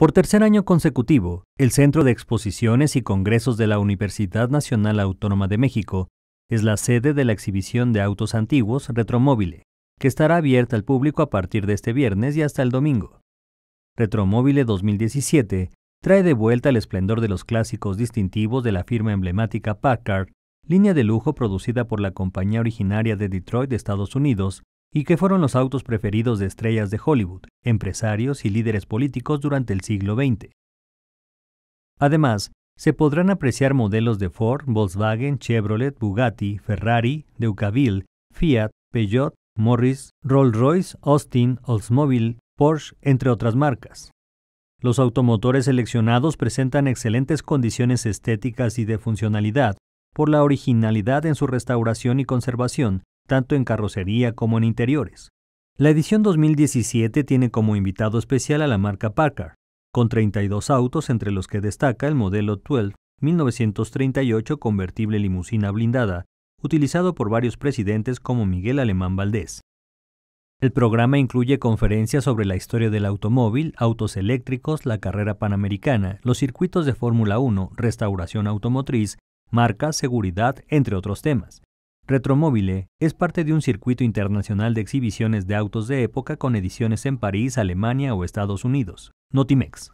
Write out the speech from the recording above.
Por tercer año consecutivo, el Centro de Exposiciones y Congresos de la Universidad Nacional Autónoma de México es la sede de la exhibición de autos antiguos Retromóvile, que estará abierta al público a partir de este viernes y hasta el domingo. Retromóvile 2017 trae de vuelta el esplendor de los clásicos distintivos de la firma emblemática Packard, línea de lujo producida por la compañía originaria de Detroit, Estados Unidos, y que fueron los autos preferidos de estrellas de Hollywood, empresarios y líderes políticos durante el siglo XX. Además, se podrán apreciar modelos de Ford, Volkswagen, Chevrolet, Bugatti, Ferrari, Deucaville, Fiat, Peugeot, Morris, Rolls-Royce, Austin, Oldsmobile, Porsche, entre otras marcas. Los automotores seleccionados presentan excelentes condiciones estéticas y de funcionalidad por la originalidad en su restauración y conservación, tanto en carrocería como en interiores. La edición 2017 tiene como invitado especial a la marca Packard, con 32 autos entre los que destaca el modelo 12 1938 convertible limusina blindada, utilizado por varios presidentes como Miguel Alemán Valdés. El programa incluye conferencias sobre la historia del automóvil, autos eléctricos, la carrera panamericana, los circuitos de Fórmula 1, restauración automotriz, marca, seguridad, entre otros temas. Retromóvile es parte de un circuito internacional de exhibiciones de autos de época con ediciones en París, Alemania o Estados Unidos. Notimex.